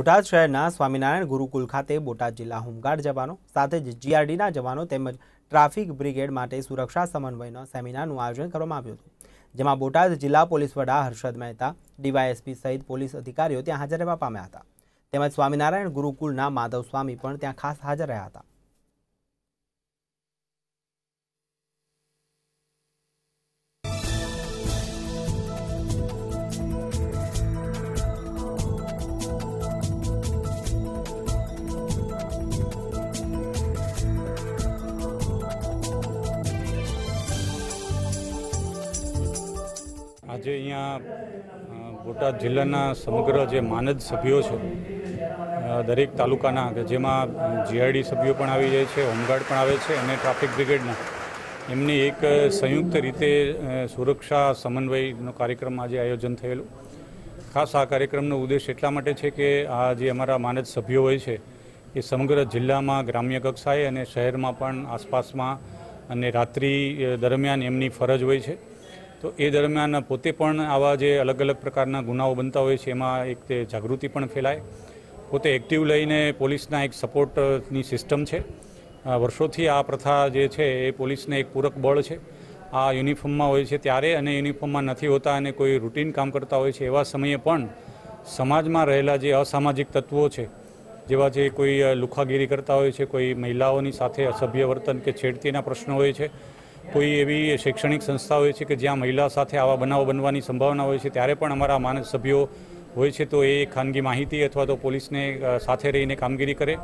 બોટાદ શહેરના સ્વામિનારાયણ ગુરુકુલ ખાતે બોટાદ જિલ્લા હોમગાર્ડ જવાનો સાથે જ જીઆરડીના જવાનો તેમજ ટ્રાફિક બ્રિગેડ માટે સુરક્ષા સમન્વયનો સેમિનારનું આયોજન કરવામાં આવ્યું હતું જેમાં બોટાદ જિલ્લા પોલીસ વડા હર્ષદ મહેતા ડીવાયએસપી સહિત પોલીસ અધિકારીઓ ત્યાં હાજર રહેવા પામ્યા હતા તેમજ સ્વામિનારાયણ ગુરુકુલના માધવ સ્વામી પણ ત્યાં ખાસ હાજર રહ્યા હતા આજે અહીંયા બોટાદ જિલ્લાના સમગ્ર જે માનદ સભ્યો છે દરેક તાલુકાના કે જેમાં જીઆઈડી સભ્યો પણ આવી જાય છે હોમગાર્ડ પણ આવે છે અને ટ્રાફિક બ્રિગેડના એમની એક સંયુક્ત રીતે સુરક્ષા સમન્વયનો કાર્યક્રમ આજે આયોજન થયેલું ખાસ આ કાર્યક્રમનો ઉદ્દેશ એટલા માટે છે કે આ જે અમારા માનદ સભ્યો હોય છે એ સમગ્ર જિલ્લામાં ગ્રામ્ય કક્ષાએ અને શહેરમાં પણ આસપાસમાં અને રાત્રિ દરમિયાન એમની ફરજ હોય છે તો એ દરમિયાન પોતે પણ આવા જે અલગ અલગ પ્રકારના ગુનાઓ બનતા હોય છે એમાં એક તે જાગૃતિ પણ ફેલાય પોતે એક્ટિવ લઈને પોલીસના એક સપોર્ટની સિસ્ટમ છે વર્ષોથી આ પ્રથા જે છે એ પોલીસને એક પૂરક બળ છે આ યુનિફોર્મમાં હોય છે ત્યારે અને યુનિફોર્મમાં નથી હોતા અને કોઈ રૂટીન કામ કરતા હોય છે એવા સમયે પણ સમાજમાં રહેલા જે અસામાજિક તત્વો છે જેવા જે કોઈ લુખાગીરી કરતા હોય છે કોઈ મહિલાઓની સાથે અસભ્ય વર્તન કે છેડતીના પ્રશ્નો હોય છે કોઈ એવી શૈક્ષણિક સંસ્થા હોય છે કે જ્યાં મહિલા સાથે આવા બનાવો બનવાની સંભાવના હોય છે ત્યારે પણ અમારા માનસ સભ્યો હોય છે તો એ ખાનગી માહિતી અથવા તો પોલીસને સાથે રહીને કામગીરી કરે